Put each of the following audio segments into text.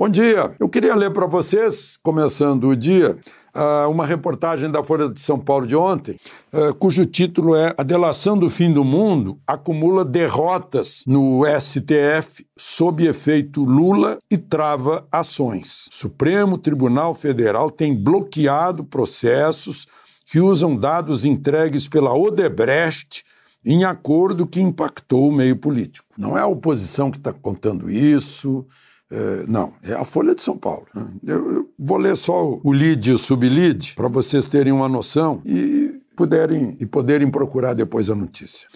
Bom dia. Eu queria ler para vocês, começando o dia, ah, uma reportagem da Folha de São Paulo de ontem, ah, cujo título é A Delação do Fim do Mundo acumula derrotas no STF sob efeito Lula e trava ações. Supremo Tribunal Federal tem bloqueado processos que usam dados entregues pela Odebrecht em acordo que impactou o meio político. Não é a oposição que está contando isso é, não, é a Folha de São Paulo. Eh, eu, eu vou ler só o lead e o sublead para vocês terem uma noção e puderem e poderem procurar depois a notícia.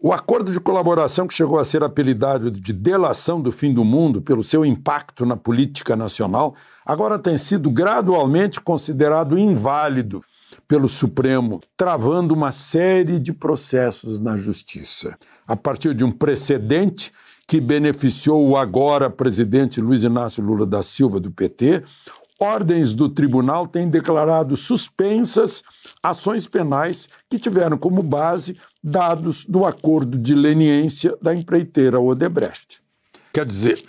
O acordo de colaboração que chegou a ser apelidado de delação do fim do mundo pelo seu impacto na política nacional, agora tem sido gradualmente considerado inválido pelo Supremo, travando uma série de processos na justiça. A partir de um precedente que beneficiou o agora presidente Luiz Inácio Lula da Silva, do PT, ordens do tribunal têm declarado suspensas ações penais que tiveram como base dados do acordo de leniência da empreiteira Odebrecht. Quer dizer,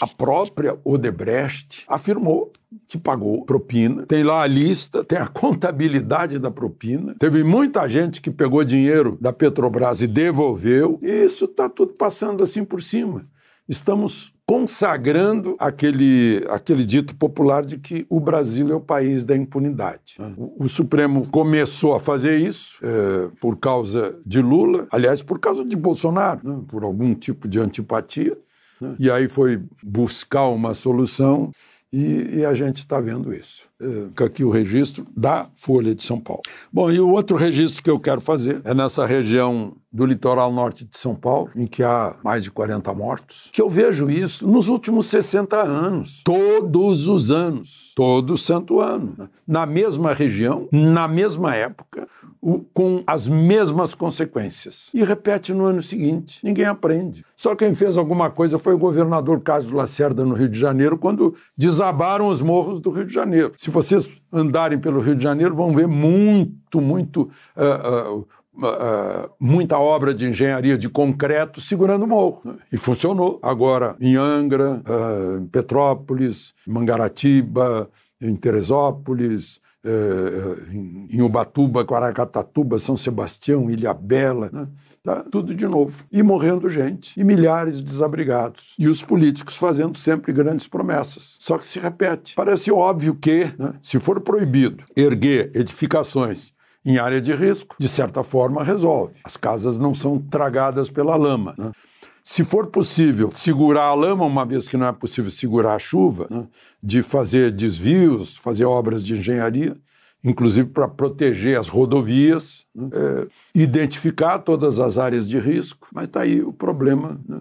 a própria Odebrecht afirmou que pagou propina. Tem lá a lista, tem a contabilidade da propina. Teve muita gente que pegou dinheiro da Petrobras e devolveu. E isso está tudo passando assim por cima. Estamos consagrando aquele, aquele dito popular de que o Brasil é o país da impunidade. Ah. O, o Supremo começou a fazer isso é, por causa de Lula, aliás, por causa de Bolsonaro, né, por algum tipo de antipatia. Né? E aí foi buscar uma solução e, e a gente está vendo isso. É, fica aqui o registro da Folha de São Paulo. Bom, e o outro registro que eu quero fazer é nessa região do litoral norte de São Paulo, em que há mais de 40 mortos, que eu vejo isso nos últimos 60 anos, todos os anos, todo santo ano, né? na mesma região, na mesma época, o, com as mesmas consequências. E repete no ano seguinte, ninguém aprende. Só quem fez alguma coisa foi o governador Carlos Lacerda no Rio de Janeiro, quando desabaram os morros do Rio de Janeiro. Se vocês andarem pelo Rio de Janeiro, vão ver muito, muito uh, uh, Uh, muita obra de engenharia de concreto segurando o morro. Né? E funcionou. Agora, em Angra, uh, em Petrópolis, em Mangaratiba, em Teresópolis, uh, em, Ubatuba, Quaracatatuba, São Sebastião, Ilhabela, né? tá tudo de novo. E morrendo gente, e milhares de desabrigados. E os políticos fazendo sempre grandes promessas. Só que se repete. Parece óbvio que, né? se for proibido erguer edificações em área de risco, de certa forma resolve. As casas não são tragadas pela lama. Né? Se for possível segurar a lama, uma vez que não é possível segurar a chuva, né? de fazer desvios, fazer obras de engenharia, inclusive para proteger as rodovias, né? é, identificar todas as áreas de risco, mas está aí o problema. Né?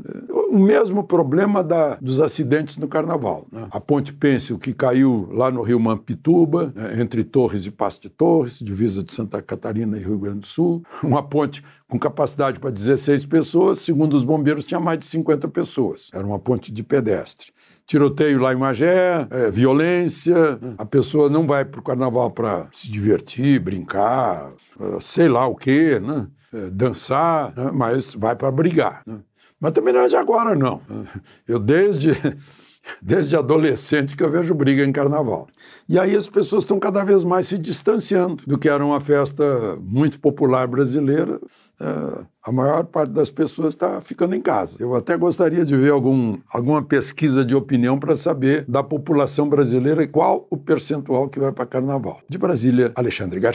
O mesmo problema da, dos acidentes no carnaval. Né? A ponte Pêncil que caiu lá no rio Mampituba, né? entre Torres e Passo de Torres, divisa de Santa Catarina e Rio Grande do Sul, uma ponte com capacidade para 16 pessoas, segundo os bombeiros, tinha mais de 50 pessoas. Era uma ponte de pedestre. Tiroteio lá em Magé, é, violência, a pessoa não vai para o carnaval para se divertir, brincar, é, sei lá o quê, né? É, dançar, né? mas vai para brigar. Né? Mas também não é de agora, não. Eu desde desde adolescente que eu vejo briga em carnaval. E aí as pessoas estão cada vez mais se distanciando do que era uma festa muito popular brasileira. É, a maior parte das pessoas está ficando em casa. Eu até gostaria de ver algum, alguma pesquisa de opinião para saber da população brasileira qual o percentual que vai para carnaval. De Brasília, Alexandre Garcia.